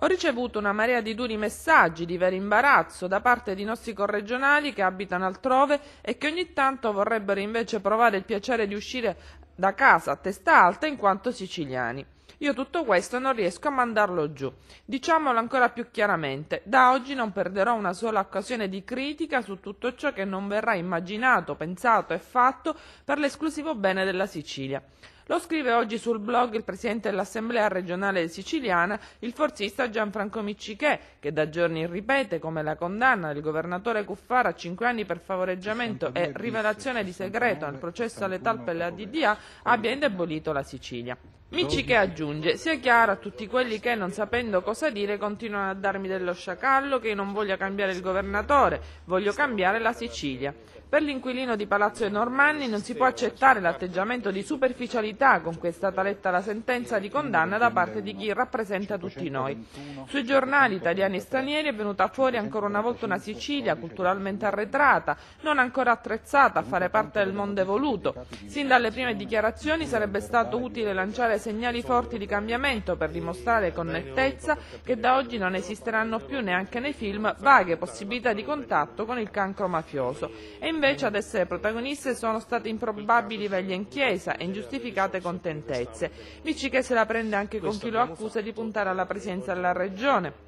Ho ricevuto una marea di duri messaggi di vero imbarazzo da parte di nostri corregionali che abitano altrove e che ogni tanto vorrebbero invece provare il piacere di uscire da casa a testa alta in quanto siciliani. Io tutto questo non riesco a mandarlo giù. Diciamolo ancora più chiaramente, da oggi non perderò una sola occasione di critica su tutto ciò che non verrà immaginato, pensato e fatto per l'esclusivo bene della Sicilia. Lo scrive oggi sul blog il presidente dell'Assemblea regionale siciliana, il forzista Gianfranco Miccichè, che da giorni ripete come la condanna del governatore Cuffara a cinque anni per favoreggiamento e rivelazione di segreto nel processo alle talpe della DDA abbia indebolito la Sicilia. Mici aggiunge, sia chiaro a tutti quelli che non sapendo cosa dire continuano a darmi dello sciacallo che io non voglia cambiare il governatore, voglio cambiare la Sicilia. Per l'inquilino di Palazzo Normanni non si può accettare l'atteggiamento di superficialità novità con cui è la sentenza di condanna da parte di chi rappresenta tutti noi. Sui giornali italiani e stranieri è venuta fuori ancora una volta una Sicilia culturalmente arretrata, non ancora attrezzata a fare parte del mondo evoluto. Sin dalle prime dichiarazioni sarebbe stato utile lanciare segnali forti di cambiamento per dimostrare con nettezza che da oggi non esisteranno più neanche nei film vaghe possibilità di contatto con il cancro mafioso. E invece ad essere protagoniste sono state improbabili veglie in chiesa e ingiustificate scontate contentezze. Vici che se la prende anche con chi lo accusa di puntare alla presidenza della Regione.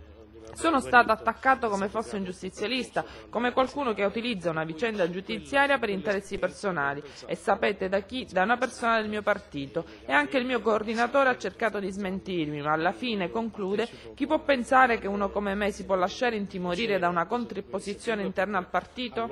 Sono stato attaccato come fosse un giustizialista, come qualcuno che utilizza una vicenda giudiziaria per interessi personali e sapete da chi? Da una persona del mio partito e anche il mio coordinatore ha cercato di smentirmi, ma alla fine conclude chi può pensare che uno come me si può lasciare intimorire da una contrapposizione interna al partito?